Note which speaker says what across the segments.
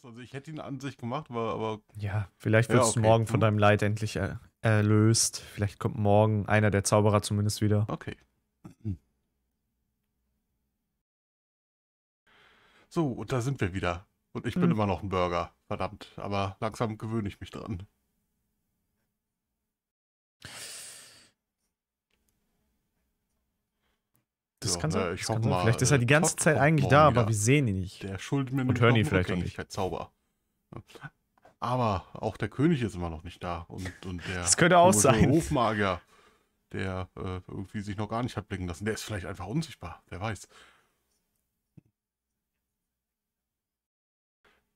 Speaker 1: benutzt. Also ich hätte ihn an sich gemacht, aber. aber ja, vielleicht wirst ja, okay. du morgen von
Speaker 2: deinem Leid endlich er äh, erlöst. Vielleicht kommt morgen einer der Zauberer zumindest wieder.
Speaker 1: Okay. So, und da sind wir wieder. Und ich bin hm. immer noch ein Burger. Verdammt. Aber langsam gewöhne ich mich dran. das kann sein. Ne? Ich hoffe mal. Vielleicht ist er äh, die ganze Zeit eigentlich da, aber wir sehen ihn nicht. Der schuldet mir und hören ihn vielleicht auch nicht. Zauber. Aber auch der König ist immer noch nicht da. Und, und der das könnte auch sein. Der Hofmagier, der äh, irgendwie sich noch gar nicht hat blicken lassen, der ist vielleicht einfach unsichtbar. Wer weiß.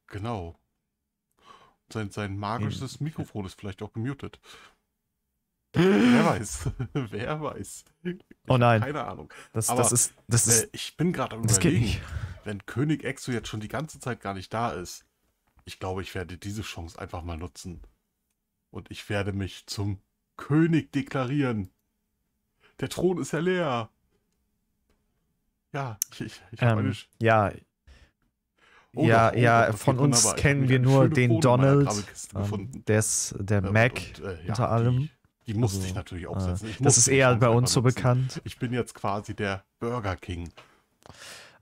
Speaker 1: Genau. Sein, sein magisches Mikrofon ist vielleicht auch gemutet. Wer weiß. Wer weiß. Ich oh nein. Keine Ahnung. Das, Aber, das ist, das ist, äh, ich bin gerade am Überlegen, wenn König Exo jetzt schon die ganze Zeit gar nicht da ist, ich glaube, ich werde diese Chance einfach mal nutzen. Und ich werde mich zum König deklarieren. Der Thron ist ja leer. Ja, ich, ich, ich ähm, meine. Ja. Oh, ja, oh ja, von uns kennen wir nur den Donald, ähm,
Speaker 2: der ist der ähm, Mac und, äh, ja, unter allem. Die, die musste also, ich natürlich aufsetzen. Äh, ich das ist eher bei uns so bekannt.
Speaker 1: Ich bin jetzt quasi der Burger King.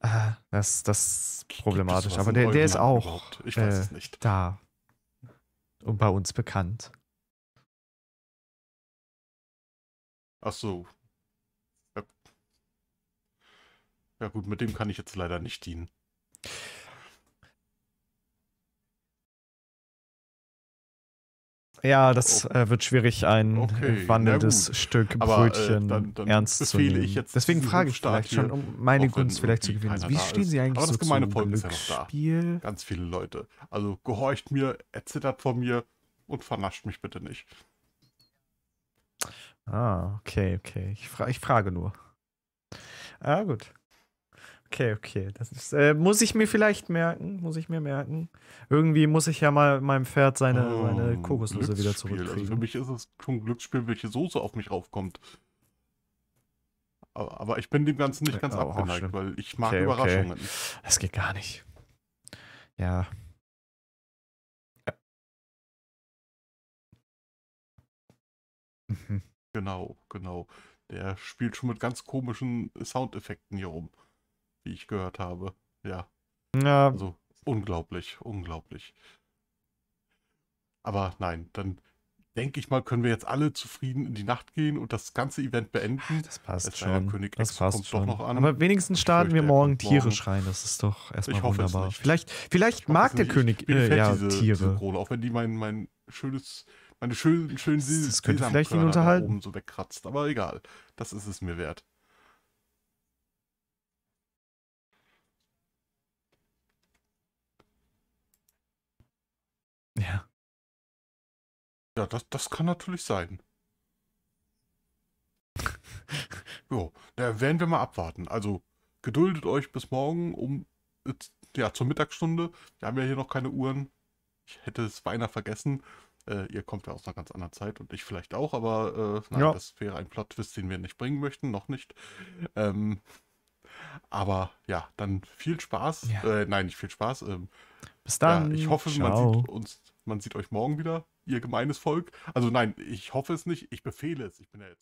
Speaker 2: Äh, das, das ist problematisch. Aber der, der ist auch ich weiß äh, da. Und bei uns bekannt.
Speaker 1: Ach so. ja gut, mit dem kann ich jetzt leider nicht dienen.
Speaker 2: Ja, das äh, wird schwierig, ein äh, okay, wandelndes Stück äh, Brötchen äh, dann, dann ernst zu nehmen. Ich jetzt Deswegen frage ich vielleicht schon, um meine Gunst vielleicht zu gewinnen. Wie stehen Sie eigentlich Aber so das zum Volk ist ja noch da.
Speaker 1: Ganz viele Leute. Also gehorcht mir, erzittert vor mir und vernascht mich bitte nicht.
Speaker 2: Ah, okay, okay. Ich, fra ich frage nur. Ah, gut. Okay, okay. Das ist, äh, muss ich mir vielleicht merken. Muss ich mir merken. Irgendwie muss ich ja mal meinem Pferd seine, oh, seine Kokosnüsse wieder also zurückkriegen. Also
Speaker 1: für mich ist es schon ein Glücksspiel, welche Soße auf mich raufkommt. Aber, aber ich bin dem Ganzen nicht ganz ja, oh, abgeneigt, weil ich mag okay, Überraschungen. Okay.
Speaker 2: Das geht gar nicht. Ja. Äh.
Speaker 1: Mhm. Genau, genau. Der spielt schon mit ganz komischen Soundeffekten hier rum wie ich gehört habe. Ja.
Speaker 2: ja. Also
Speaker 1: unglaublich, unglaublich. Aber nein, dann denke ich mal, können wir jetzt alle zufrieden in die Nacht gehen und das ganze Event beenden. Ah, das passt es schon. König das passt kommt schon. Doch noch an. Aber wenigstens starten wir morgen Tiere schreien. Das
Speaker 2: ist doch erstmal wunderbar. Vielleicht, vielleicht mag der nicht. König äh, ja, diese, Tiere. Diese
Speaker 1: Krone, auch wenn die mein, mein schönes, meine schönen, schönen Das, das könnte vielleicht ihn unterhalten. Oben so wegkratzt. Aber egal, das ist es mir wert. Ja, das, das kann natürlich sein. jo, da werden wir mal abwarten. Also geduldet euch bis morgen um, ja, zur Mittagsstunde. Wir haben ja hier noch keine Uhren. Ich hätte es beinahe vergessen. Äh, ihr kommt ja aus einer ganz anderen Zeit und ich vielleicht auch, aber äh, nein, ja. das wäre ein Plot-Twist, den wir nicht bringen möchten, noch nicht. Ähm, aber ja, dann viel Spaß. Ja. Äh, nein, nicht viel Spaß. Ähm, Bis dann. Ja, ich hoffe, Ciao. man sieht uns man sieht euch morgen wieder, ihr gemeines Volk. Also nein, ich hoffe es nicht, ich befehle es. Ich bin ja jetzt